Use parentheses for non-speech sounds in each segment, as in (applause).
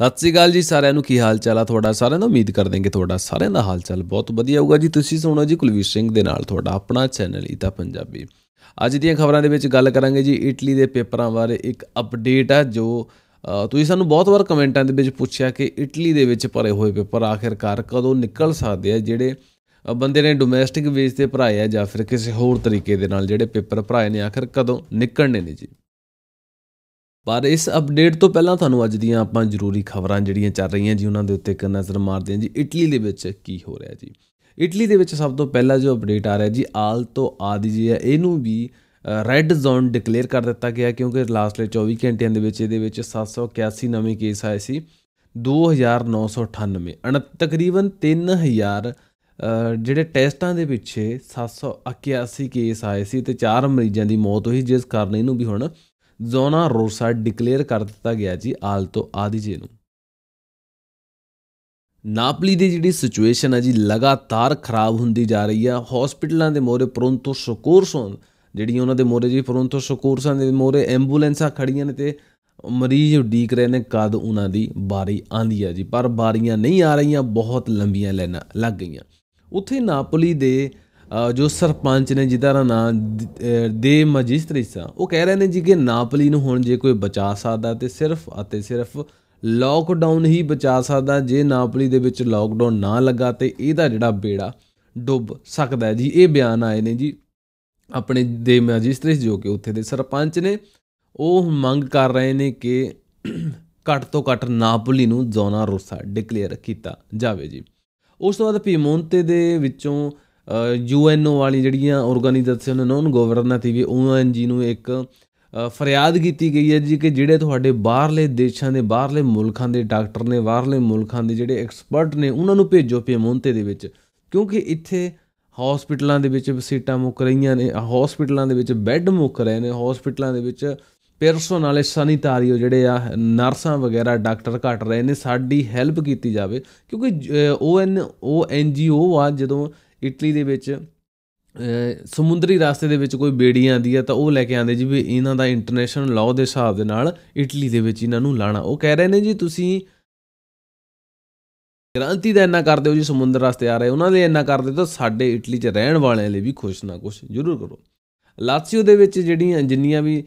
ਸਤਿ ਸ੍ਰੀ ਅਕਾਲ ਜੀ ਸਾਰਿਆਂ ਨੂੰ ਕੀ ਹਾਲ ਚਾਲ ਆ ਤੁਹਾਡਾ ਸਾਰਿਆਂ ਦਾ ਉਮੀਦ ਕਰਦੇ ਹਾਂ ਕਿ ਤੁਹਾਡਾ ਸਾਰਿਆਂ ਦਾ ਹਾਲ ਚਾਲ ਬਹੁਤ ਵਧੀਆ ਹੋਊਗਾ ਜੀ ਤੁਸੀਂ ਸੁਣੋ ਜੀ ਕੁਲਵੀਰ ਸਿੰਘ ਦੇ ਨਾਲ ਤੁਹਾਡਾ ਆਪਣਾ ਚੈਨਲ ਇਤਾ ਪੰਜਾਬੀ ਅੱਜ ਦੀਆਂ ਖਬਰਾਂ ਦੇ ਵਿੱਚ ਗੱਲ ਕਰਾਂਗੇ ਜੀ ਇਟਲੀ ਦੇ ਪੇਪਰਾਂ ਬਾਰੇ ਇੱਕ ਅਪਡੇਟ ਆ ਜੋ ਤੁਸੀਂ ਸਾਨੂੰ ਬਹੁਤ ਵਾਰ ਕਮੈਂਟਾਂ ਦੇ ਵਿੱਚ ਪੁੱਛਿਆ ਕਿ ਇਟਲੀ ਦੇ ਵਿੱਚ ਭਰੇ ਹੋਏ ਪੇਪਰ ਆਖਿਰਕਾਰ ਕਦੋਂ ਨਿਕਲ ਸਕਦੇ ਆ ਜਿਹੜੇ ਬੰਦੇ ਨੇ ਡੋਮੈਸਟਿਕ ਵੇਸ ਤੇ ਭਰਾਏ ਆ ਜਾਂ ਫਿਰ ਕਿਸੇ ਹੋਰ ਤਰੀਕੇ ਦੇ ਨਾਲ ਜਿਹੜੇ ਪੇਪਰ ਭਰਾਏ ਨੇ ਆਖਿਰ ਕਦੋਂ ਨਿਕਲਣੇ ਨੇ ਜੀ ਪਰ ਇਸ ਅਪਡੇਟ ਤੋਂ ਪਹਿਲਾਂ ਤੁਹਾਨੂੰ ਅੱਜ ਦੀਆਂ ਆਪਾਂ ਜ਼ਰੂਰੀ ਖਬਰਾਂ ਜਿਹੜੀਆਂ ਚੱਲ ਰਹੀਆਂ ਜੀ ਉਹਨਾਂ ਦੇ ਉੱਤੇ ਇੱਕ ਨਜ਼ਰ ਮਾਰਦੇ ਹਾਂ ਜੀ ਇਟਲੀ ਦੇ ਵਿੱਚ ਕੀ ਹੋ ਰਿਹਾ ਜੀ ਇਟਲੀ ਦੇ ਵਿੱਚ ਸਭ ਤੋਂ ਪਹਿਲਾਂ ਜੋ ਅਪਡੇਟ ਆ ਰਿਹਾ ਜੀ ਆਲ ਤੋਂ ਆਦੀ ਜੀ ਹੈ ਇਹਨੂੰ ਵੀ ਰੈੱਡ ਜ਼ੋਨ ਡਿਕਲੇਅਰ ਕਰ ਦਿੱਤਾ ਗਿਆ ਕਿਉਂਕਿ ਲਾਸਟਲੇ 24 ਘੰਟਿਆਂ ਦੇ ਵਿੱਚ ਇਹਦੇ ਵਿੱਚ 781 ਨਵੇਂ ਕੇਸ ਆਏ ਸੀ 2998 ਤਕਰੀਬਨ 3000 ਜਿਹੜੇ ਟੈਸਟਾਂ ਦੇ ਪਿੱਛੇ 781 ਕੇਸ ਆਏ ਸੀ ਤੇ 4 ਮਰੀਜ਼ਾਂ ਦੀ ਮੌਤ ਹੋਈ ਜਿਸ ਕਾਰਨ ਇਹਨੂੰ ਵੀ ਹੁਣ ਜ਼ੋਨਾ ਰੋਸਾ ਡਿਕਲੇਅਰ ਕਰ ਦਿੱਤਾ ਗਿਆ ਜੀ ਆਲਤੋ ਆਦੀਜੇ ਨੂੰ ਨਾਪਲੀ ਦੀ ਜਿਹੜੀ ਸਿਚੁਏਸ਼ਨ ਹੈ ਜੀ ਲਗਾਤਾਰ ਖਰਾਬ ਹੁੰਦੀ ਜਾ ਰਹੀ ਆ ਹਸਪੀਟਲਾਂ ਦੇ ਮੋਰੇ ਪਰੰਤੂ ਸਕੋਰਸੋਂ ਜਿਹੜੀ ਉਹਨਾਂ ਦੇ ਮੋਰੇ ਜੀ ਪਰੰਤੂ ਸਕੋਰਸਾਂ ਦੇ ਮੋਰੇ ਐਂਬੂਲੈਂਸਾਂ ਖੜੀਆਂ ਨੇ ਤੇ ਮਰੀਜ਼ ਉਡੀਕ ਰਹੇ ਨੇ ਕਦ ਉਹਨਾਂ ਦੀ ਬਾਰੀ ਆਂਦੀ ਆ ਜੀ ਪਰ ਬਾਰੀਆਂ ਨਹੀਂ ਆ ਰਹੀਆਂ ਬਹੁਤ ਲੰਬੀਆਂ ਲੈਣਾ ਲੱਗ ਗਈਆਂ ਉੱਥੇ ਨਾਪਲੀ ਦੇ ਜੋ ਸਰਪੰਚ ਨੇ ਜਿਹਦਾ ਨਾਂ ਦੇ ਦੇ ਸਾ ਉਹ ਕਹਿ ਰਹੇ ਨੇ ਜੀ ਕਿ ਨਾਪਲੀ ਨੂੰ ਹੁਣ ਜੇ ਕੋਈ ਬਚਾ ਸਕਦਾ ਤੇ ਸਿਰਫ ਅਤੇ ਸਿਰਫ ਲੌਕਡਾਊਨ ਹੀ ਬਚਾ ਸਕਦਾ ਜੇ ਨਾਪਲੀ ਦੇ ਵਿੱਚ ਲੌਕਡਾਊਨ ਨਾ ਲੱਗਾ ਤੇ ਇਹਦਾ ਜਿਹੜਾ ਬੇੜਾ ਡੁੱਬ ਸਕਦਾ ਜੀ ਇਹ ਬਿਆਨ ਆਏ ਨੇ ਜੀ ਆਪਣੇ ਦੇ ਮੈਜਿਸਟ੍ਰੇਟ ਜੋ ਕਿ ਉੱਥੇ ਦੇ ਸਰਪੰਚ ਨੇ ਉਹ ਮੰਗ ਕਰ ਰਹੇ ਨੇ ਕਿ (clears throat) ਘੱਟ ਤੋਂ ਘੱਟ ਨਾਪੋਲੀ ਨੂੰ ਜ਼ੋਨਾ ਰੋਸਾ ਡਿਕਲੇਅਰ ਕੀਤਾ ਜਾਵੇ ਜੀ ਉਸ ਤੋਂ ਬਾਅਦ ਪੀਮੋਂਤੇ ਦੇ ਵਿੱਚੋਂ ਯੂਐਨਓ ਵਾਲੀ ਜਿਹੜੀਆਂ ਆਰਗੇਨਾਈਜੇਸ਼ਨ ਨਾਨ ਉਹਨਾਂ ਓਐਨਜੀ ਨੂੰ ਇੱਕ ਫਰਿਆਦ ਕੀਤੀ ਗਈ ਹੈ ਜੀ ਕਿ ਜਿਹੜੇ ਤੁਹਾਡੇ ਬਾਹਰਲੇ ਦੇਸ਼ਾਂ ਦੇ ਬਾਹਰਲੇ ਮੁਲਕਾਂ ਦੇ ਡਾਕਟਰ ਨੇ ਬਾਹਰਲੇ ਮੁਲਕਾਂ ਦੇ ਜਿਹੜੇ ਐਕਸਪਰਟ ਨੇ ਉਹਨਾਂ ਨੂੰ ਭੇਜੋ ਪੇਮੋਂਤੇ ਦੇ ਵਿੱਚ ਕਿਉਂਕਿ ਇੱਥੇ ਹਸਪੀਟਲਾਂ ਦੇ ਵਿੱਚ ਸੀਟਾਂ ਮੁੱਕ ਰਹੀਆਂ ਨੇ ਹਸਪੀਟਲਾਂ ਦੇ ਵਿੱਚ ਬੈੱਡ ਮੁੱਕ ਰਹੇ ਨੇ ਹਸਪੀਟਲਾਂ ਦੇ ਵਿੱਚ ਪਰਸੋਨਲ ਵਾਲੇ ਸੈਨੀਟਾਰੀਓ ਜਿਹੜੇ ਆ ਨਰਸਾਂ ਵਗੈਰਾ ਡਾਕਟਰ ਘਟ ਰਹੇ ਨੇ ਸਾਡੀ ਹੈਲਪ ਕੀਤੀ ਜਾਵੇ ਕਿਉਂਕਿ ਓਐਨ ਓ ਆ ਜਦੋਂ ਇਟਲੀ ਦੇ ਵਿੱਚ ਸਮੁੰਦਰੀ ਰਸਤੇ ਦੇ ਵਿੱਚ ਕੋਈ ਬੇੜੀ ਆਂਦੀ ਆ ਤਾਂ ਉਹ ਲੈ ਕੇ ਆਂਦੇ ਜੀ ਵੀ ਇਹਨਾਂ ਦਾ ਇੰਟਰਨੈਸ਼ਨਲ ਲਾਅ ਦੇ ਹਿਸਾਬ ਦੇ ਨਾਲ ਇਟਲੀ ਦੇ ਵਿੱਚ ਇਹਨਾਂ ਨੂੰ ਲਾਣਾ ਉਹ ਕਹਿ ਰਹੇ ਨੇ ਜੀ ਤੁਸੀਂ ਗਰੰਟੀ ਦਾ ਇੰਨਾ ਕਰਦੇ ਹੋ ਜੀ ਸਮੁੰਦਰ ਰਸਤੇ ਆ ਰਹੇ ਉਹਨਾਂ ਦੇ ਇੰਨਾ ਕਰਦੇ ਤਾਂ ਸਾਡੇ ਇਟਲੀ 'ਚ ਰਹਿਣ ਵਾਲਿਆਂ ਲਈ ਵੀ ਖੁਸ਼ ਨਾ ਕੁਛ ਜ਼ਰੂਰ ਕਰੋ ਲਾਸੀਓ ਦੇ ਵਿੱਚ ਜਿਹੜੀਆਂ ਜਿੰਨੀਆਂ ਵੀ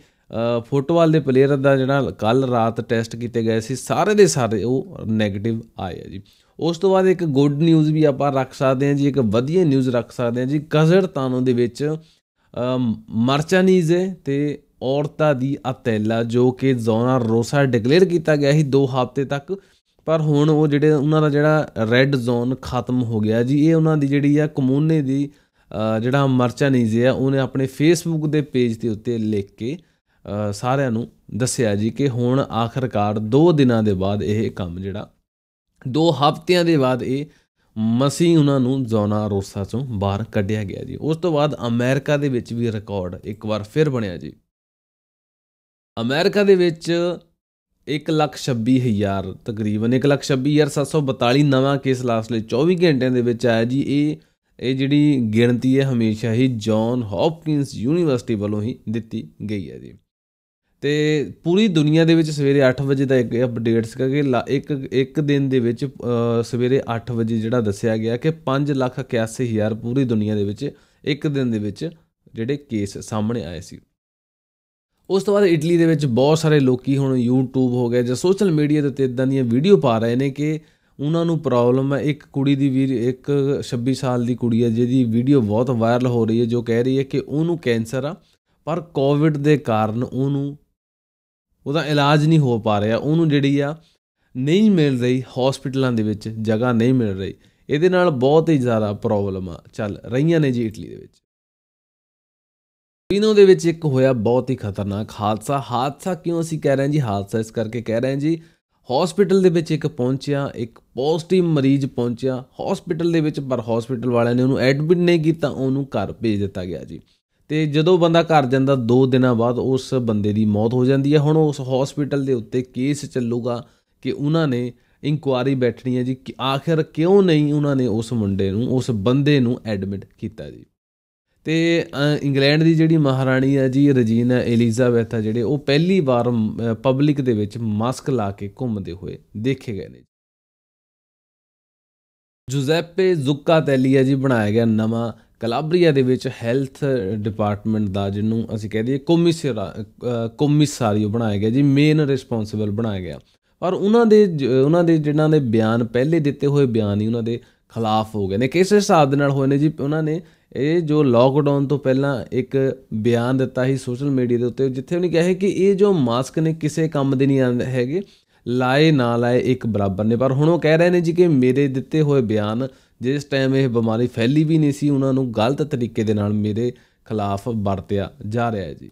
ਫੁੱਟਬਾਲ ਦੇ ਪਲੇਅਰ ਦਾ ਜਿਹੜਾ ਕੱਲ ਰਾਤ ਟੈਸਟ ਕੀਤੇ ਗਏ ਸੀ ਸਾਰੇ ਦੇ ਸਾਰੇ ਉਹ 네ਗੇਟਿਵ ਆਏ ਆ ਜੀ ਉਸ ਤੋਂ ਬਾਅਦ ਇੱਕ ਗੁੱਡ ਨਿਊਜ਼ ਵੀ ਆਪਾਂ ਰੱਖ ਸਕਦੇ ਹਾਂ ਜੀ ਇੱਕ ਵਧੀਆ ਨਿਊਜ਼ ਰੱਖ ਸਕਦੇ ਹਾਂ ਜੀ ਕਜ਼ਰਤਾਨੋਂ ਦੇ ਵਿੱਚ ਮਰਚਾਨੀਜ਼ ਤੇ ਔਰਤਾ ਦੀ ਅਤੈਲਾ ਜੋ ਕਿ ਜ਼ੋਨਾ ਰੋਸਾ ਡਿਕਲੇਅਰ ਕੀਤਾ ਗਿਆ ਸੀ 2 ਹਫ਼ਤੇ ਤੱਕ ਪਰ ਹੁਣ ਉਹ ਜਿਹੜੇ ਉਹਨਾਂ ਦਾ ਜਿਹੜਾ ਰੈੱਡ ਜ਼ੋਨ ਖਤਮ ਹੋ ਗਿਆ ਜੀ ਇਹ ਉਹਨਾਂ ਦੀ ਜਿਹੜੀ ਆ ਕਮੂਨੇ ਦੀ ਜਿਹੜਾ ਮਰਚਾਨੀਜ਼ ਆ ਉਹਨੇ ਆਪਣੇ ਫੇਸਬੁੱਕ ਦੇ ਪੇਜ ਦੇ ਉੱਤੇ ਲਿਖ ਕੇ ਸਾਰਿਆਂ ਨੂੰ ਦੱਸਿਆ ਜੀ ਕਿ ਹੁਣ ਆਖਰਕਾਰ 2 ਦਿਨਾਂ ਦੇ ਬਾਅਦ ਇਹ ਕੰਮ ਜਿਹੜਾ ਦੋ ਹਫ਼ਤਿਆਂ ਦੇ ਬਾਅਦ ਇਹ ਮਸੀਹ ਉਹਨਾਂ ਨੂੰ ਜ਼ੋਨਾ ਰੋਸਾ ਚੋਂ ਬਾਹਰ ਕੱਢਿਆ ਗਿਆ ਜੀ ਉਸ ਤੋਂ ਬਾਅਦ ਅਮਰੀਕਾ ਦੇ ਵਿੱਚ ਵੀ ਰਿਕਾਰਡ ਇੱਕ ਵਾਰ ਫਿਰ ਬਣਿਆ ਜੀ ਅਮਰੀਕਾ ਦੇ ਵਿੱਚ 126000 ਤਕਰੀਬਨ 126742 ਨਵਾਂ ਕੇਸ ਲਾਸਟ ਲਈ 24 ਘੰਟਿਆਂ ਦੇ ਵਿੱਚ ਆਇਆ ਜੀ ਇਹ ਇਹ ਜਿਹੜੀ ਗਿਣਤੀ ਹੈ ਹਮੇਸ਼ਾ ਹੀ ਜੌਨ ਹੌਪਕਿੰਸ ਯੂਨੀਵਰਸਿਟੀ ਵੱਲੋਂ ਹੀ ਦਿੱਤੀ ਗਈ ਹੈ ਜੀ ਤੇ ਪੂਰੀ ਦੁਨੀਆ ਦੇ ਵਿੱਚ ਸਵੇਰੇ 8 ਵਜੇ ਦਾ ਇੱਕ ਅਪਡੇਟ ਸੀਗਾ ਕਿ ਇੱਕ ਇੱਕ ਦਿਨ ਦੇ ਵਿੱਚ ਸਵੇਰੇ 8 ਵਜੇ ਜਿਹੜਾ ਦੱਸਿਆ ਗਿਆ ਕਿ 5 ਲੱਖ 81000 ਪੂਰੀ ਦੁਨੀਆ ਦੇ ਵਿੱਚ ਇੱਕ ਦਿਨ ਦੇ ਵਿੱਚ ਜਿਹੜੇ ਕੇਸ ਸਾਹਮਣੇ ਆਏ ਸੀ ਉਸ ਤੋਂ ਬਾਅਦ ਇਟਲੀ ਦੇ ਵਿੱਚ ਬਹੁਤ ਸਾਰੇ ਲੋਕੀ ਹੁਣ YouTube ਹੋ ਗਿਆ ਜਾਂ ਸੋਸ਼ਲ ਮੀਡੀਆ ਤੇ ਇਦਾਂ ਦੀਆਂ ਵੀਡੀਓ ਪਾ ਰਹੇ ਨੇ ਕਿ ਉਹਨਾਂ ਨੂੰ ਪ੍ਰੋਬਲਮ ਹੈ ਇੱਕ ਕੁੜੀ ਦੀ ਵੀ ਇੱਕ 26 ਸਾਲ ਦੀ ਕੁੜੀ ਹੈ ਜਿਹਦੀ ਵੀਡੀਓ ਬਹੁਤ ਵਾਇਰਲ ਹੋ ਰਹੀ ਹੈ ਜੋ ਕਹਿ ਰਹੀ ਹੈ ਕਿ ਉਹਨੂੰ ਕੈਂਸਰ ਆ ਪਰ ਕੋਵਿਡ ਦੇ ਕਾਰਨ ਉਹਨੂੰ ਉਹਦਾ ਇਲਾਜ ਨਹੀਂ ਹੋ ਪਾ ਰਿਹਾ ਉਹਨੂੰ ਜਿਹੜੀ ਆ ਨਹੀਂ ਮਿਲ ਰਹੀ ਹਸਪੀਟਲਾਂ ਦੇ ਵਿੱਚ ਜਗ੍ਹਾ ਨਹੀਂ ਮਿਲ ਰਹੀ ਇਹਦੇ ਨਾਲ ਬਹੁਤ ਹੀ ਜ਼ਿਆਦਾ ਪ੍ਰੋਬਲਮ ਆ ਚੱਲ ਰਹੀਆਂ ਨੇ ਜੀ ਇਟਲੀ ਦੇ ਵਿੱਚ ਪੀਨੋ ਦੇ ਵਿੱਚ ਇੱਕ ਹੋਇਆ ਬਹੁਤ ਹੀ ਖਤਰਨਾਕ ਹਾਦਸਾ ਹਾਦਸਾ ਕਿਉਂ ਅਸੀਂ ਕਹਿ ਰਹੇ ਹਾਂ ਜੀ ਹਾਦਸਾ ਇਸ ਕਰਕੇ ਕਹਿ ਰਹੇ ਹਾਂ ਜੀ ਹਸਪੀਟਲ ਦੇ ਵਿੱਚ ਇੱਕ ਪਹੁੰਚਿਆ ਇੱਕ ਪੋਜ਼ਿਟਿਵ ਮਰੀਜ਼ ਪਹੁੰਚਿਆ ਹਸਪੀਟਲ ਦੇ ਵਿੱਚ ਪਰ ਹਸਪੀਟਲ ਵਾਲਿਆਂ ਨੇ ਉਹਨੂੰ ਐਡਮਿਟ ਨਹੀਂ ਕੀਤਾ ਉਹਨੂੰ ਘਰ ਭੇਜ ਦਿੱਤਾ ਗਿਆ ਜੀ ਤੇ ਜਦੋਂ ਬੰਦਾ ਘਰ ਜਾਂਦਾ 2 ਦਿਨਾਂ ਬਾਅਦ ਉਸ ਬੰਦੇ ਦੀ ਮੌਤ ਹੋ ਜਾਂਦੀ ਹੈ ਹੁਣ ਉਸ ਹਸਪੀਟਲ ਦੇ ਉੱਤੇ ਕੇਸ ਚੱਲੂਗਾ ਕਿ ਉਹਨਾਂ ਨੇ ਇਨਕੁਆਰੀ ਬੈਠਣੀ ਹੈ ਜੀ ਕਿ ਆਖਿਰ ਕਿਉਂ ਨਹੀਂ ਉਹਨਾਂ ਨੇ ਉਸ ਮੁੰਡੇ ਨੂੰ ਉਸ ਬੰਦੇ ਨੂੰ ਐਡਮਿਟ ਕੀਤਾ ਜੀ ਤੇ ਇੰਗਲੈਂਡ ਦੀ ਜਿਹੜੀ ਮਹਾਰਾਣੀ ਹੈ ਜੀ ਰਜੀਨਾ ਐਲਿਜ਼ਾਬੈਥ ਆ ਜਿਹੜੇ ਉਹ ਪਹਿਲੀ ਵਾਰ ਪਬਲਿਕ ਦੇ ਵਿੱਚ ਮਾਸਕ ਲਾ ਕੇ ਘੁੰਮਦੇ ਹੋਏ ਦੇਖੇ ਗਏ ਨੇ ਜੁਜ਼ੈਪੇ ਜ਼ੁੱਕਾ ਤੈਲੀਆ ਜੀ ਬਣਾਇਆ ਗਿਆ ਨਵਾਂ ਕਲਾਬਰੀਆ ਦੇ ਵਿੱਚ ਹੈਲਥ ਡਿਪਾਰਟਮੈਂਟ ਦਾ ਜਿਹਨੂੰ ਅਸੀਂ ਕਹਿੰਦੇ ਦਈਏ ਕਮਿਸਰ ਕਮਿਸਾਰੀਓ ਬਣਾਇਆ ਗਿਆ ਜੀ ਮੇਨ ਰਿਸਪੌਂਸਿਬਲ ਬਣਾਇਆ ਗਿਆ ਔਰ ਉਹਨਾਂ ਦੇ ਉਹਨਾਂ ਦੇ ਜਿਨ੍ਹਾਂ ਦੇ ਬਿਆਨ ਪਹਿਲੇ ਦਿੱਤੇ ਹੋਏ ਬਿਆਨ ਹੀ ਉਹਨਾਂ ਦੇ ਖਿਲਾਫ ਹੋ ਗਏ ਨੇ ਕਿਸ ਹਿਸਾਬ ਦੇ ਨਾਲ ਹੋਏ ਨੇ ਜੀ ਉਹਨਾਂ ਨੇ ਇਹ ਜੋ ਲਾਕਡਾਊਨ ਤੋਂ ਪਹਿਲਾਂ ਇੱਕ ਬਿਆਨ ਦਿੱਤਾ ਸੀ ਸੋਸ਼ਲ ਮੀਡੀਆ ਦੇ ਉੱਤੇ ਜਿੱਥੇ ਉਹਨੇ ਕਿਹਾ ਹੈ ਕਿ ਇਹ ਜੋ ਮਾਸਕ ਨੇ ਕਿਸੇ ਕੰਮ ਦੇ ਨਹੀਂ ਆਉਂਦੇ ਹੈਗੇ ਲਾਏ ਨਾ ਲਾਏ ਇੱਕ ਬਰਾਬਰ ਨੇ ਪਰ ਹੁਣ ਉਹ ਕਹਿ ਰਹੇ ਨੇ ਜੀ ਕਿ ਮੇਰੇ ਦਿੱਤੇ ਹੋਏ ਬਿਆਨ ਜਿਸ ਟਾਈਮ ਇਹ ਬਿਮਾਰੀ ਫੈਲੀ ਵੀ ਨਹੀਂ ਸੀ ਉਹਨਾਂ ਨੂੰ ਗਲਤ ਤਰੀਕੇ ਦੇ ਨਾਲ ਮੇਰੇ ਖਿਲਾਫ ਵਰਤਿਆ ਜਾ ਰਿਹਾ ਹੈ ਜੀ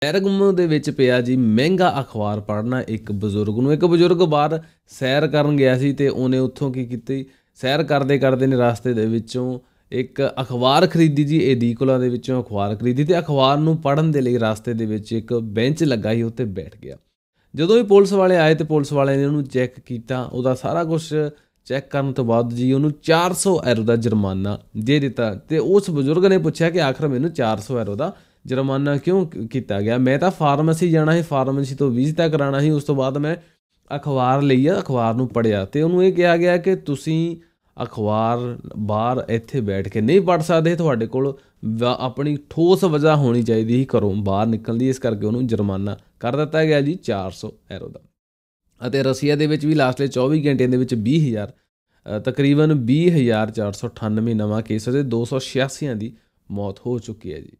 ਪੈਰਗਮ ਦੇ ਵਿੱਚ ਪਿਆ ਜੀ ਮਹਿੰਗਾ ਅਖਬਾਰ ਪੜ੍ਹਨਾ ਇੱਕ ਬਜ਼ੁਰਗ ਨੂੰ ਇੱਕ ਬਜ਼ੁਰਗ ਬਾਹਰ ਸੈਰ ਕਰਨ ਗਿਆ ਸੀ ਤੇ ਉਹਨੇ ਉੱਥੋਂ ਕੀ ਕੀਤੀ ਸੈਰ ਕਰਦੇ ਕਰਦੇ ਨੇ ਰਸਤੇ ਦੇ ਵਿੱਚੋਂ ਇੱਕ ਅਖਬਾਰ ਖਰੀਦੀ ਜੀ ਏਦੀਕੁਲਾ ਦੇ ਵਿੱਚੋਂ ਅਖਬਾਰ ਖਰੀਦੀ ਤੇ ਅਖਬਾਰ ਨੂੰ ਪੜਨ ਦੇ ਲਈ ਰਸਤੇ ਦੇ ਵਿੱਚ ਇੱਕ ਬੈਂਚ ਲੱਗਾ ਸੀ ਉੱਤੇ ਬੈਠ ਗਿਆ ਜਦੋਂ ਵੀ ਪੁਲਿਸ ਵਾਲੇ ਆਏ ਤੇ ਪੁਲਿਸ ਵਾਲਿਆਂ ਨੇ ਉਹਨੂੰ ਚੈੱਕ ਕੀਤਾ ਉਹਦਾ ਸਾਰਾ ਕੁਝ ਚੈੱਕ ਕਰਨ ਤੋਂ ਬਾਅਦ ਜੀ ਉਹਨੂੰ 400 ਐਰੋ ਦਾ ਜੁਰਮਾਨਾ ਦੇ ਦਿੱਤਾ ਤੇ ਉਸ ਬਜ਼ੁਰਗ ਨੇ ਪੁੱਛਿਆ ਕਿ ਆਖਰ ਮੈਨੂੰ 400 ਐਰੋ ਦਾ ਜੁਰਮਾਨਾ ਕਿਉਂ ਕੀਤਾ ਗਿਆ ਮੈਂ ਤਾਂ ਫਾਰਮੇਸੀ ਜਾਣਾ ਸੀ ਫਾਰਮੇਸੀ ਤੋਂ ਵੀਜ਼ਾ ਕਰਾਣਾ ਸੀ ਉਸ ਤੋਂ ਬਾਅਦ ਮੈਂ ਅਖਬਾਰ ਲਈਆ ਅਖਬਾਰ ਨੂੰ ਪੜਿਆ ਤੇ ਉਹਨੂੰ ਇਹ ਕਿਹਾ ਗਿਆ ਕਿ ਤੁਸੀਂ ਅਖਬਾਰ ਬਾਹਰ ਇੱਥੇ ਬੈਠ ਕੇ ਨਹੀਂ ਪੜ ਸਕਦੇ ਤੁਹਾਡੇ ਕੋਲ ਆਪਣੀ ਠੋਸ ਵਜ੍ਹਾ ਹੋਣੀ ਚਾਹੀਦੀ ਸੀ ਘਰੋਂ ਬਾਹਰ ਨਿਕਲਣ ਦੀ ਇਸ ਕਰਕੇ ਉਹਨੂੰ ਜੁਰਮਾਨਾ ਕਰ ਦਿੱਤਾ ਗਿਆ ਜੀ 400 ਐਰੋ ਦਾ ਅਤੇ ਰਸੀਆ ਦੇ ਵਿੱਚ ਵੀ ਲਾਸਟਲੇ 24 ਘੰਟਿਆਂ ਦੇ ਵਿੱਚ 20000 ਤਕਰੀਬਨ 20498 ਨਵਾਂ ਕੇਸ ਅਤੇ 286 ਦੀ ਮੌਤ ਹੋ ਚੁੱਕੀ ਹੈ ਜੀ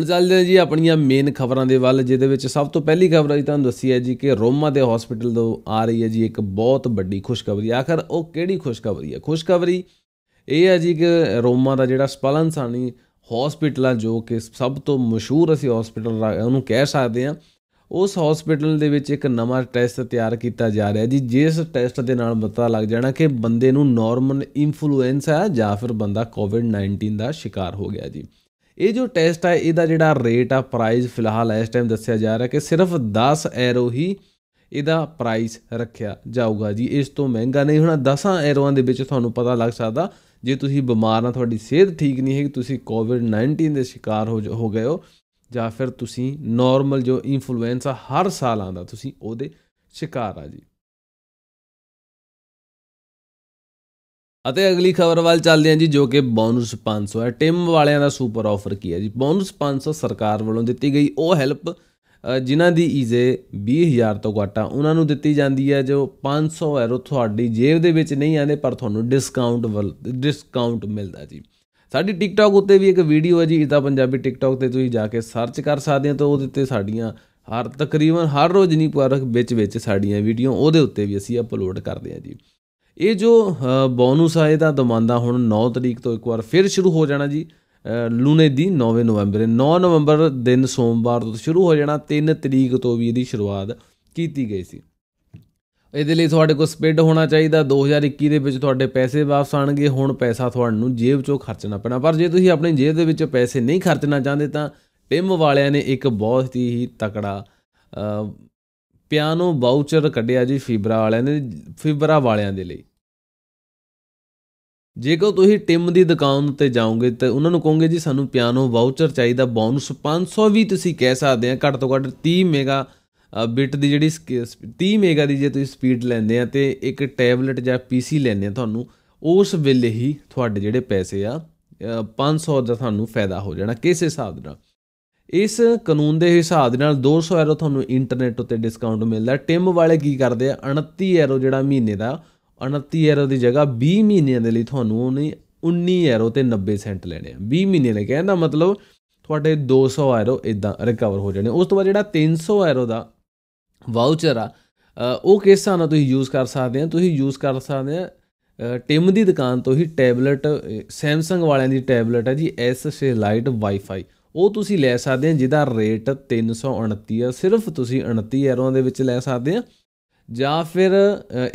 ਹੁਣ ਚੱਲਦੇ ਜੀ ਆਪਣੀਆਂ ਮੇਨ ਖਬਰਾਂ ਦੇ ਵੱਲ ਜਿਹਦੇ ਵਿੱਚ ਸਭ ਤੋਂ ਪਹਿਲੀ ਖਬਰ ਅਸੀਂ ਤੁਹਾਨੂੰ ਦੱਸੀ ਹੈ ਜੀ ਕਿ ਰੋਮਾ ਦੇ ਹਸਪੀਟਲ ਤੋਂ ਆ ਰਹੀ ਹੈ ਜੀ ਇੱਕ ਬਹੁਤ ਵੱਡੀ ਖੁਸ਼ਖਬਰੀ ਆਖਰ ਉਹ ਕਿਹੜੀ ਖੁਸ਼ਖਬਰੀ ਹੈ ਖੁਸ਼ਖਬਰੀ ਇਹ ਹੈ ਜੀ ਕਿ ਰੋਮਾ ਦਾ ਜਿਹੜਾ ਸਪਲਨਸਾਨੀ ਹਸਪੀਟਲਾਂ ਜੋ ਕਿ ਸਭ ਤੋਂ ਮਸ਼ਹੂਰ ਅਸੀਂ ਹਸਪੀਟਲ ਉਹਨੂੰ ਕਹਿ ਸਕਦੇ ਹਾਂ ਉਸ ਹਸਪੀਟਲ ਦੇ ਵਿੱਚ ਇੱਕ ਨਵਾਂ ਟੈਸਟ ਤਿਆਰ ਕੀਤਾ ਜਾ ਰਿਹਾ ਜੀ ਜਿਸ ਟੈਸਟ ਦੇ ਨਾਲ ਪਤਾ ਲੱਗ ਜਾਣਾ ਕਿ ਬੰਦੇ ਨੂੰ ਨਾਰਮਲ ਇਨਫਲੂਐਂਸਾ ਜਾਂ ਫਿਰ ਬੰਦਾ ਕੋਵਿਡ-19 ਦਾ ਸ਼ਿਕਾਰ ਹੋ ਗਿਆ ਜੀ ਇਹ ਜੋ ਟੈਸਟ ਹੈ ਇਹਦਾ ਜਿਹੜਾ ਰੇਟ ਆ ਪ੍ਰਾਈਸ ਫਿਲਹਾਲ ਇਸ ਟਾਈਮ ਦੱਸਿਆ ਜਾ ਰਿਹਾ ਕਿ ਸਿਰਫ 10 ਐਰੋ ਹੀ ਇਹਦਾ ਪ੍ਰਾਈਸ ਰੱਖਿਆ ਜਾਊਗਾ ਜੀ ਇਸ ਤੋਂ ਮਹਿੰਗਾ ਨਹੀਂ ਹੋਣਾ 10 ਐਰੋਆਂ ਦੇ ਵਿੱਚ ਤੁਹਾਨੂੰ ਪਤਾ ਲੱਗ ਸਕਦਾ ਜੇ ਤੁਸੀਂ ਬਿਮਾਰ ਨਾ ਤੁਹਾਡੀ ਸਿਹਤ ਠੀਕ ਨਹੀਂ ਹੈ ਕਿ ਤੁਸੀਂ ਕੋਵਿਡ-19 ਦੇ ਸ਼ਿਕਾਰ ਹੋ ਗਏ ਹੋ ਜਾਂ ਫਿਰ ਤੁਸੀਂ ਨਾਰਮਲ ਜੋ ਇਨਫਲੂਐਂਸਾ ਹਰ ਸਾਲ ਆਂਦਾ ਤੁਸੀਂ ਉਹਦੇ ਸ਼ਿਕਾਰ ਆ ਜੀ ਅਤੇ ਅਗਲੀ ਖਬਰ ਵੱਲ ਚੱਲਦੇ ਹਾਂ ਜੀ ਜੋ ਕਿ ਬੋਨਸ 500 ਹੈ ਟਿਮ ਵਾਲਿਆਂ ਦਾ ਸੁਪਰ ਆਫਰ ਕੀ ਹੈ ਜੀ ਬੋਨਸ 500 ਸਰਕਾਰ ਵੱਲੋਂ ਦਿੱਤੀ ਗਈ ਉਹ ਹੈਲਪ ਜਿਨ੍ਹਾਂ ਦੀ ਈਜ਼ੇ 20000 ਤੋਂ ਘਟਾ ਉਹਨਾਂ ਨੂੰ ਦਿੱਤੀ ਜਾਂਦੀ ਹੈ ਜੋ 500 ਐਰੋ ਤੁਹਾਡੀ ਜੇਬ ਦੇ ਵਿੱਚ ਨਹੀਂ ਆਂਦੇ ਪਰ ਤੁਹਾਨੂੰ ਡਿਸਕਾਊਂਟ ਡਿਸਕਾਊਂਟ ਮਿਲਦਾ ਜੀ ਸਾਡੀ ਟਿਕਟੌਕ ਉੱਤੇ ਵੀ ਇੱਕ ਵੀਡੀਓ ਹੈ ਜੀ ਇਹਦਾ ਪੰਜਾਬੀ ਟਿਕਟੌਕ ਤੇ ਤੁਸੀਂ ਜਾ ਕੇ ਸਰਚ ਕਰ ਸਕਦੇ ਹੋ ਤਾਂ ਉਹਦੇ ਉੱਤੇ ਸਾਡੀਆਂ ਹਰ ਤਕਰੀਬਨ ਹਰ ਰੋਜ਼ ਨਹੀਂ ਪਰ ਵਿੱਚ ਵਿੱਚ ਸਾਡੀਆਂ ਵੀਡੀਓ ਉਹਦੇ ਉੱਤੇ ਵੀ ਅਸੀਂ ਅਪਲੋਡ ਕਰਦੇ ਹਾਂ ਜੀ ਇਹ ਜੋ ਬੋਨਸ ਆ ਇਹਦਾ ਦਮਾਂਦਾ ਹੁਣ 9 ਤਰੀਕ ਤੋਂ ਇੱਕ ਵਾਰ ਫਿਰ ਸ਼ੁਰੂ ਹੋ ਜਾਣਾ ਜੀ ਲੂਨੇ ਦੀ 9 ਨਵੰਬਰ 9 ਨਵੰਬਰ ਦਿਨ ਸੋਮਵਾਰ ਤੋਂ ਸ਼ੁਰੂ ਹੋ ਜਾਣਾ 3 ਤਰੀਕ ਤੋਂ ਵੀ ਇਹਦੀ ਸ਼ੁਰੂਆਤ ਕੀਤੀ ਗਈ ਸੀ ਇਹਦੇ ਲਈ ਤੁਹਾਡੇ ਕੋਲ ਸਪਿੱਡ ਹੋਣਾ ਚਾਹੀਦਾ 2021 ਦੇ ਵਿੱਚ ਤੁਹਾਡੇ ਪੈਸੇ ਵਾਪਸ ਆਣਗੇ ਹੁਣ ਪੈਸਾ ਤੁਹਾਨੂੰ ਜੇਬ ਚੋਂ ਖਰਚਣਾ ਪੈਣਾ ਪਰ ਜੇ ਤੁਸੀਂ ਆਪਣੀ ਜੇਬ ਦੇ ਵਿੱਚ ਪੈਸੇ ਨਹੀਂ ਖਰਚਣਾ ਚਾਹੁੰਦੇ ਤਾਂ ਟਿਮ ਵਾਲਿਆਂ ਨੇ ਇੱਕ ਬਹੁਤ ਹੀ ਤਕੜਾ ਪਿਆਨੋ ਬਾਊਚਰ ਕੱਢਿਆ ਜੀ ਫਿਬਰਾ ਵਾਲਿਆਂ ਨੇ ਫਿਬਰਾ ਵਾਲਿਆਂ ਦੇ ਲਈ ਜੇਕਰ ਤੁਸੀਂ ਟਿਮ ਦੀ ਦੁਕਾਨ ਤੇ ਜਾਓਗੇ ਤੇ ਉਹਨਾਂ ਨੂੰ ਕਹੋਗੇ ਜੀ ਸਾਨੂੰ ਪਿਆਨੋ ਬਾਊਚਰ ਚਾਹੀਦਾ ਬੋਨਸ 500 ਵੀ ਤੁਸੀਂ ਕਹਿ ਸਕਦੇ ਆ ਘੱਟ ਤੋਂ ਘੱਟ 30 ਮੇਗਾ ਬਿਟ ਦੀ ਜਿਹੜੀ 30 ਮੇਗਾ ਦੀ ਜੇ ਤੁਸੀਂ ਸਪੀਡ ਲੈਂਦੇ ਆ ਤੇ ਇੱਕ ਟੈਬਲੇਟ ਜਾਂ ਪੀਸੀ ਲੈਂਦੇ ਆ ਤੁਹਾਨੂੰ ਉਸ ਵੇਲੇ ਹੀ ਤੁਹਾਡੇ ਜਿਹੜੇ ਪੈਸੇ ਆ 500 ਦਾ ਤੁਹਾਨੂੰ ਫਾਇਦਾ ਹੋ ਜਾਣਾ ਕਿਸ ਹਿਸਾਬ ਨਾਲ ਇਸ ਕਾਨੂੰਨ ਦੇ ਹਿਸਾਬ ਦੇ ਨਾਲ 200 ਐਰੋ ਤੁਹਾਨੂੰ ਇੰਟਰਨੈਟ ਉੱਤੇ ਡਿਸਕਾਊਂਟ ਮਿਲਦਾ ਟਿਮ ਵਾਲੇ ਕੀ ਕਰਦੇ ਆ 29 ਐਰੋ ਜਿਹੜਾ ਮਹੀਨੇ ਦਾ 29 ਐਰੋ ਦੀ ਜਗ੍ਹਾ 20 ਮਹੀਨਿਆਂ ਦੇ ਲਈ ਤੁਹਾਨੂੰ ਉਹਨੇ 19 ਐਰੋ ਤੇ 90 ਸੈਂਟ ਲੈਣੇ ਆ 20 ਮਹੀਨੇ ਲਈ ਕਹਿੰਦਾ ਮਤਲਬ ਤੁਹਾਡੇ 200 ਐਰੋ ਇਦਾਂ ਰਿਕਵਰ ਹੋ ਜਾਣੇ ਉਸ ਤੋਂ ਬਾਅਦ ਜਿਹੜਾ 300 ਐਰੋ ਦਾ ਵਾਊਚਰ ਆ ਉਹ ਕਿਸ ਨਾਲ ਤੁਸੀਂ ਯੂਜ਼ ਕਰ ਸਕਦੇ ਆ ਤੁਸੀਂ ਯੂਜ਼ ਕਰ ਸਕਦੇ ਆ ਟਿਮ ਦੀ ਦੁਕਾਨ ਤੋਂ ਹੀ ਟੈਬਲੇਟ ਸੈਮਸੰਗ ਵਾਲਿਆਂ ਦੀ ਟੈਬਲੇਟ ਹੈ ਜੀ ਐਸ ਸੇ ਲਾਈਟ ਵਾਈਫਾਈ ਉਹ ਤੁਸੀਂ ਲੈ ਸਕਦੇ ਆ ਜਿਹਦਾ ਰੇਟ 329 ਆ ਸਿਰਫ ਤੁਸੀਂ 29 ਐਰੋਆਂ ਦੇ ਵਿੱਚ ਲੈ ਸਕਦੇ ਆ ਜਾਂ ਫਿਰ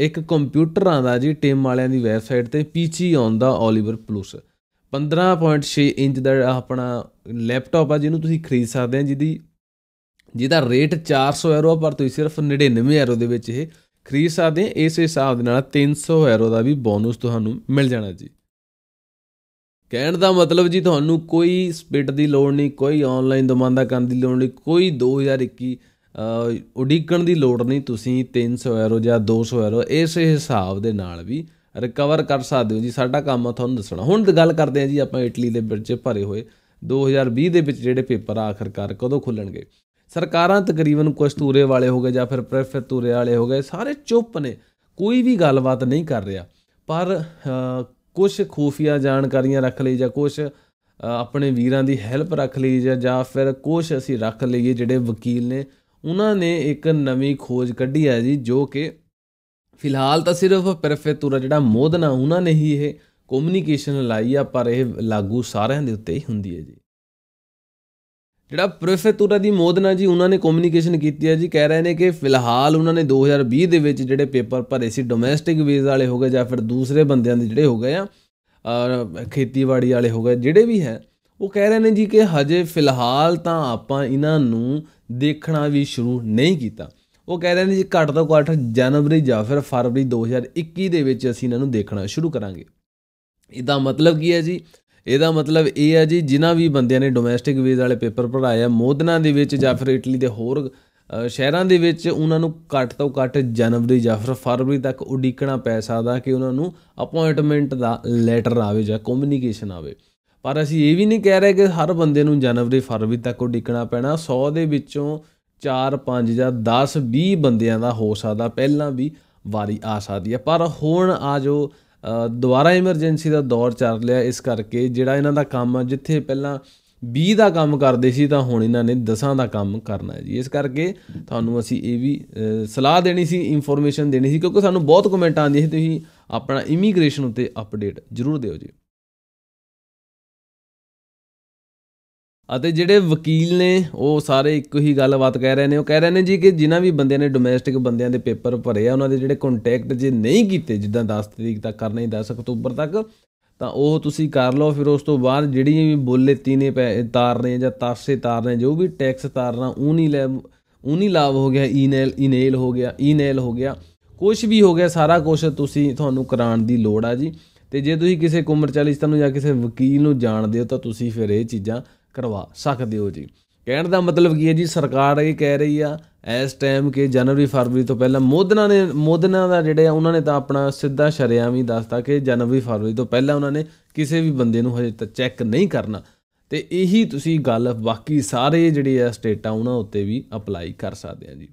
ਇੱਕ ਕੰਪਿਊਟਰਾਂ ਦਾ ਜੀ ਟਿਮ ਵਾਲਿਆਂ ਦੀ ਵੈਬਸਾਈਟ ਤੇ ਪੀਸੀ ਪੀਚੀ ਦਾ 올ਿਵਰ ਪਲੱਸ 15.6 ਇੰਚ ਦਾ ਆਪਣਾ ਲੈਪਟਾਪ ਆ ਜਿਹਨੂੰ ਤੁਸੀਂ ਖਰੀਦ ਸਕਦੇ ਆ ਜਿਹਦੀ ਜਿਹਦਾ ਰੇਟ 400 ਯੂਰੋ ਪਰ ਤੁਸੀਂ ਸਿਰਫ 99 ਯੂਰੋ ਦੇ ਵਿੱਚ ਇਹ ਖਰੀਦ ਸਕਦੇ ਹੋ ਇਸੇ ਹਿਸਾਬ ਦੇ ਨਾਲ 300 ਯੂਰੋ ਦਾ ਵੀ ਬੋਨਸ ਤੁਹਾਨੂੰ ਮਿਲ ਜਾਣਾ ਜੀ ਕਹਿਣ ਦਾ ਮਤਲਬ ਜੀ ਤੁਹਾਨੂੰ ਕੋਈ ਸਪਿਟ ਦੀ ਲੋੜ ਨਹੀਂ ਕੋਈ ਆਨਲਾਈਨ ਦਮਾਂਦਾ ਕਰਨ ਦੀ ਲੋੜ ਨਹੀਂ ਕੋਈ 2021 ਉਡੀਕਣ ਦੀ ਲੋੜ ਨਹੀਂ ਤੁਸੀਂ 300 ਯੂਰੋ ਜਾਂ 200 ਯੂਰੋ ਇਸੇ ਹਿਸਾਬ ਦੇ ਨਾਲ ਵੀ ਰਿਕਵਰ ਕਰ ਸਕਦੇ ਹੋ ਜੀ ਸਾਡਾ ਕੰਮ ਆ ਤੁਹਾਨੂੰ ਦੱਸਣਾ ਹੁਣ ਗੱਲ ਕਰਦੇ ਆ ਜੀ ਆਪਾਂ ਇਟਲੀ ਦੇ ਵਿੱਚ ਭਰੇ ਹੋਏ 2020 ਦੇ ਵਿੱਚ ਜਿਹੜੇ ਪੇਪਰ ਆਖਰਕਾਰ ਕਦੋਂ ਖੁੱਲਣਗੇ ਸਰਕਾਰਾਂ ਤਕਰੀਬਨ ਕੁਝ ਧੂਰੇ ਵਾਲੇ ਹੋ ਗਏ ਜਾਂ ਫਿਰ ਪ੍ਰੈਫਰ ਧੂਰੇ ਵਾਲੇ ਹੋ ਗਏ ਸਾਰੇ ਚੁੱਪ ਨੇ ਕੋਈ ਵੀ ਗੱਲਬਾਤ ਨਹੀਂ ਕਰ ਰਿਹਾ ਪਰ ਕੁਝ ਖੂਫੀਆ ਜਾਣਕਾਰੀਆਂ ਰੱਖ ਲਈ ਜਾਂ ਕੁਝ ਆਪਣੇ ਵੀਰਾਂ ਦੀ ਹੈਲਪ ਰੱਖ ਲਈ ਜਾਂ ਫਿਰ ਕੁਝ ਅਸੀਂ ਰੱਖ ਲਈਏ ਜਿਹੜੇ ਵਕੀਲ ਨੇ ਉਹਨਾਂ ਨੇ ਇੱਕ ਨਵੀਂ ਖੋਜ ਕੱਢੀ ਹੈ ਜੀ ਜੋ ਕਿ ਫਿਲਹਾਲ ਤਾਂ ਸਿਰਫ ਤੂਰਾ ਜਿਹੜਾ ਮੋਦਨਾ ਉਹਨਾਂ ਨੇ ਹੀ ਇਹ ਕਮਿਊਨੀਕੇਸ਼ਨ ਲਾਈ ਆ ਪਰ ਇਹ ਲਾਗੂ ਸਾਰਿਆਂ ਦੇ ਉੱਤੇ ਹੀ ਹੁੰਦੀ ਹੈ ਜੀ ਜਿਹੜਾ ਪ੍ਰੋਫੈਸਰ ਦੀ ਮੋਦਨਾ ਜੀ ਉਹਨਾਂ ਨੇ ਕਮਿਊਨੀਕੇਸ਼ਨ ਕੀਤੀ ਹੈ ਜੀ ਕਹਿ ਰਹੇ ਨੇ ਕਿ ਫਿਲਹਾਲ ਉਹਨਾਂ ਨੇ 2020 ਦੇ ਵਿੱਚ ਜਿਹੜੇ ਪੇਪਰ ਭਰੇ ਸੀ ਡੋਮੈਸਟਿਕ ਵੀਜ਼ਾ ਵਾਲੇ ਹੋ ਗਏ ਜਾਂ ਫਿਰ ਦੂਸਰੇ ਬੰਦਿਆਂ ਦੇ ਜਿਹੜੇ ਹੋ ਗਏ ਆ ਖੇਤੀਬਾੜੀ ਵਾਲੇ ਹੋ ਗਏ ਜਿਹੜੇ ਵੀ ਹੈ ਉਹ ਕਹਿ ਰਹੇ ਨੇ ਜੀ ਕਿ ਹਜੇ ਫਿਲਹਾਲ ਤਾਂ ਆਪਾਂ ਇਹਨਾਂ ਨੂੰ ਦੇਖਣਾ ਵੀ ਸ਼ੁਰੂ ਨਹੀਂ ਕੀਤਾ ਉਹ ਕਹਿ ਰਹੇ ਨੇ ਜੀ ਘੱਟ ਤੋਂ ਘੱਟ ਜਨਵਰੀ ਜਾਂ ਫਿਰ ਫਰਵਰੀ 2021 ਦੇ ਵਿੱਚ ਅਸੀਂ ਇਹਨਾਂ ਨੂੰ ਦੇਖਣਾ ਸ਼ੁਰੂ ਕਰਾਂਗੇ ਇਹਦਾ ਮਤਲਬ ਕੀ ਹੈ ਜੀ ਇਹਦਾ ਮਤਲਬ ਇਹ ਹੈ ਜੀ ਜਿਨ੍ਹਾਂ ਵੀ ਬੰਦਿਆਂ ਨੇ ਡੋਮੈਸਟਿਕ ਵੀਜ਼ ਵਾਲੇ ਪੇਪਰ ਆ ਮੋਦਨਾ ਦੇ ਵਿੱਚ ਜਾਂ ਫਿਰ ਇਟਲੀ ਦੇ ਹੋਰ ਸ਼ਹਿਰਾਂ ਦੇ ਵਿੱਚ ਉਹਨਾਂ ਨੂੰ ਘੱਟ ਤੋਂ ਘੱਟ ਜਨਵਰੀ ਜਾਂ ਫਿਰ ਫਰਵਰੀ ਤੱਕ ਉਡੀਕਣਾ ਪੈ ਸਕਦਾ ਕਿ ਉਹਨਾਂ ਨੂੰ ਅਪਾਇੰਟਮੈਂਟ ਦਾ ਲੈਟਰ ਆਵੇ ਜਾਂ ਕਮਿਊਨੀਕੇਸ਼ਨ ਆਵੇ ਪਰ ਅਸੀਂ ਇਹ ਵੀ ਨਹੀਂ ਕਹਿ ਰਹੇ ਕਿ ਹਰ ਬੰਦੇ ਨੂੰ ਜਨਵਰੀ ਫਰਵਰੀ ਤੱਕ ਉਡੀਕਣਾ ਪੈਣਾ 100 ਦੇ ਵਿੱਚੋਂ 4 5 ਜਾਂ 10 20 ਬੰਦਿਆਂ ਦਾ ਹੋ ਸਕਦਾ ਪਹਿਲਾਂ ਵੀ ਵਾਰੀ ਆ ਸਕਦੀ ਹੈ ਪਰ ਹੁਣ ਆ ਜੋ ਦੁਬਾਰਾ ਐਮਰਜੈਂਸੀ ਦਾ ਦੌਰ ਚੱਲ ਰਿਹਾ ਇਸ ਕਰਕੇ ਜਿਹੜਾ ਇਹਨਾਂ ਦਾ ਕੰਮ ਆ ਜਿੱਥੇ ਪਹਿਲਾਂ 20 ਦਾ ਕੰਮ ਕਰਦੇ ਸੀ ਤਾਂ ਹੁਣ ਇਹਨਾਂ ਨੇ 10 ਦਾ ਕੰਮ ਕਰਨਾ ਹੈ ਜੀ ਇਸ ਕਰਕੇ ਤੁਹਾਨੂੰ ਅਸੀਂ ਇਹ ਵੀ ਸਲਾਹ ਦੇਣੀ ਸੀ ਇਨਫੋਰਮੇਸ਼ਨ ਦੇਣੀ ਸੀ ਕਿਉਂਕਿ ਸਾਨੂੰ ਬਹੁਤ ਕਮੈਂਟ ਆਉਂਦੀ ਹੈ ਤੁਸੀਂ ਆਪਣਾ ਇਮੀਗ੍ਰੇਸ਼ਨ ਉੱਤੇ ਅਪਡੇਟ ਜ਼ਰੂਰ ਦਿਓ ਜੀ ਅਤੇ ਜਿਹੜੇ ਵਕੀਲ ਨੇ ਉਹ ਸਾਰੇ ਇੱਕੋ ਹੀ ਗੱਲਬਾਤ ਕਹਿ ਰਹੇ ਨੇ ਉਹ ਕਹਿ ਰਹੇ ਨੇ ਜੀ ਕਿ ਜਿਨ੍ਹਾਂ ਵੀ ਬੰਦਿਆਂ ਨੇ ਡੋਮੈਸਟਿਕ ਬੰਦਿਆਂ ਦੇ ਪੇਪਰ ਭਰੇ ਆ ਉਹਨਾਂ ਦੇ ਜਿਹੜੇ ਕੰਟੈਕਟ ਜੇ ਨਹੀਂ ਕੀਤੇ ਜਿੱਦਾਂ 10 ਤਰੀਕ ਤੱਕ ਕਰਨਾ ਹੀ 10 ਅਕਤੂਬਰ ਤੱਕ ਤਾਂ ਉਹ ਤੁਸੀਂ ਕਰ ਲਓ ਫਿਰ ਉਸ ਤੋਂ ਬਾਅਦ ਜਿਹੜੀ ਵੀ ਬੋਲੇ ਤੀਨੇ ਤਾਰਨੇ ਜਾਂ ਤਾਸੇ ਤਾਰਨੇ ਜੋ ਵੀ ਟੈਕਸ ਤਾਰਨਾ ਉਨੀ ਲੈ ਉਨੀ ਲਾਭ ਹੋ ਗਿਆ ਈਨੇਲ ਈਨੇਲ ਹੋ ਗਿਆ ਈਨੇਲ ਹੋ ਗਿਆ ਕੁਝ ਵੀ ਹੋ ਗਿਆ ਸਾਰਾ ਕੁਝ ਤੁਸੀਂ ਤੁਹਾਨੂੰ ਕਰਾਉਣ ਦੀ ਲੋੜ ਆ ਜੀ ਤੇ ਜੇ ਤੁਸੀਂ ਕਿਸੇ ਕੁਮਰ ਚਾਲੀਸ ਨੂੰ ਜਾਂ ਕਿਸੇ ਵਕੀਲ ਨੂੰ ਜਾਣਦੇ ਹੋ ਤਾਂ ਤੁਸੀਂ ਫਿਰ ਇਹ ਚੀਜ਼ਾਂ ਕਰਵਾ ਸਕਦੇ ਹੋ ਜੀ ਕਹਿਣ ਦਾ ਮਤਲਬ ਕੀ ਹੈ ਜੀ ਸਰਕਾਰ ਇਹ ਕਹਿ ਰਹੀ ਆ ਇਸ ਟਾਈਮ ਕਿ ਜਨਵਰੀ ਫਰਵਰੀ ਤੋਂ ਪਹਿਲਾਂ ਮੋਦਨਾ ਨੇ ਮੋਦਨਾ ਦਾ ਜਿਹੜੇ ਆ ਉਹਨਾਂ ਨੇ ਤਾਂ ਆਪਣਾ ਸਿੱਧਾ ਸ਼ਰਿਆ ਵੀ ਦੱਸਤਾ ਕਿ ਜਨਵਰੀ ਫਰਵਰੀ ਤੋਂ ਪਹਿਲਾਂ ਉਹਨਾਂ ਨੇ ਕਿਸੇ ਵੀ ਬੰਦੇ ਨੂੰ ਹਜੇ ਤੱਕ ਚੈੱਕ ਨਹੀਂ ਕਰਨਾ ਤੇ ਇਹੀ ਤੁਸੀਂ ਗੱਲ ਬਾਕੀ ਸਾਰੇ ਜਿਹੜੇ ਆ ਸਟੇਟਾਂ ਉਹਨਾਂ ਉੱਤੇ ਵੀ ਅਪਲਾਈ ਕਰ ਸਕਦੇ ਆ ਜੀ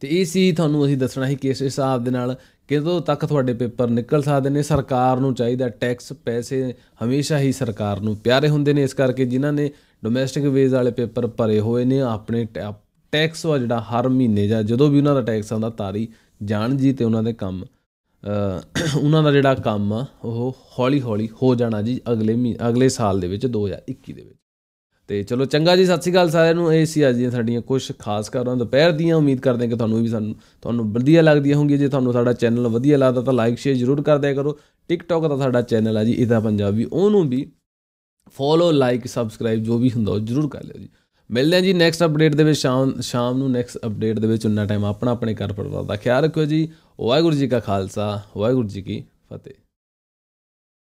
ਤੇ ਇਹ ਸੀ ਤੁਹਾਨੂੰ ਅਸੀਂ ਦੱਸਣਾ ਸੀ ਕਿ ਇਸ ਹਿਸਾਬ ਦੇ ਨਾਲ ਕਿਦੋਂ ਤੱਕ ਤੁਹਾਡੇ ਪੇਪਰ ਨਿਕਲ ਸਕਦੇ ਨੇ ਸਰਕਾਰ ਨੂੰ ਚਾਹੀਦਾ ਟੈਕਸ ਪੈਸੇ ਹਮੇਸ਼ਾ ਹੀ ਸਰਕਾਰ ਨੂੰ ਪਿਆਰੇ ਹੁੰਦੇ ਨੇ ਇਸ ਕਰਕੇ ਜਿਨ੍ਹਾਂ ਨੇ ਡੋਮੈਸਟਿਕ ਵੇਜ਼ ਵਾਲੇ ਪੇਪਰ ਭਰੇ ਹੋਏ ਨੇ ਆਪਣੇ ਟੈਕਸ ਉਹ ਜਿਹੜਾ ਹਰ ਮਹੀਨੇ ਜਾਂ ਜਦੋਂ ਵੀ ਉਹਨਾਂ ਦਾ ਟੈਕਸ ਆਉਂਦਾ ਤਾਰੀ ਜਾਣ ਜੀ ਤੇ ਉਹਨਾਂ ਦੇ ਕੰਮ ਉਹਨਾਂ ਦਾ ਜਿਹੜਾ ਕੰਮ ਆ ਉਹ ਹੌਲੀ ਹੌਲੀ ਹੋ ਜਾਣਾ ਜੀ ਅਗਲੇ ਅਗਲੇ ਸਾਲ ਦੇ ਵਿੱਚ 2021 ਦੇ ਵਿੱਚ ਤੇ ਚਲੋ ਚੰਗਾ ਜੀ ਸਤਿ ਸ਼੍ਰੀ ਅਕਾਲ ਸਾਰਿਆਂ ਨੂੰ ਇਹ ਸੀ ਅੱਜ ਦੀਆਂ ਸਾਡੀਆਂ ਕੁਝ ਖਾਸ ਕਰਾਂ ਦੁਪਹਿਰ ਦੀਆਂ ਉਮੀਦ ਕਰਦੇ ਹਾਂ ਕਿ ਤੁਹਾਨੂੰ ਵੀ ਸਾਨੂੰ ਤੁਹਾਨੂੰ ਵਧੀਆ ਲੱਗਦੀਆਂ ਹੋਣਗੀਆਂ ਜੇ ਤੁਹਾਨੂੰ ਸਾਡਾ ਚੈਨਲ ਵਧੀਆ ਲੱਗਦਾ ਤਾਂ ਲਾਈਕ ਸ਼ੇਅਰ ਜ਼ਰੂਰ ਕਰ ਦਿਆ ਕਰੋ ਟਿਕਟੌਕ ਦਾ ਸਾਡਾ ਚੈਨਲ ਆ ਜੀ ਇਦਾ ਪੰਜਾਬੀ ਉਹਨੂੰ ਵੀ ਫੋਲੋ ਲਾਈਕ ਸਬਸਕ੍ਰਾਈਬ ਜੋ ਵੀ ਹੁੰਦਾ ਉਹ ਜ਼ਰੂਰ ਕਰ ਲਿਓ ਜੀ ਮਿਲਦੇ ਹਾਂ ਜੀ ਨੈਕਸਟ ਅਪਡੇਟ ਦੇ ਵਿੱਚ ਸ਼ਾਮ ਸ਼ਾਮ ਨੂੰ ਨੈਕਸਟ ਅਪਡੇਟ ਦੇ ਵਿੱਚ ਉਨਾ ਟਾਈਮ ਆਪਣਾ ਆਪਣੇ ਘਰ ਪਰਵਾਦਾ ਖਿਆਲ ਰੱਖਿਓ ਜੀ ਵਾਹਿਗੁਰੂ ਜੀ ਕਾ ਖਾਲਸਾ ਵਾਹਿਗੁਰੂ ਜੀ ਕੀ ਫਤਿਹ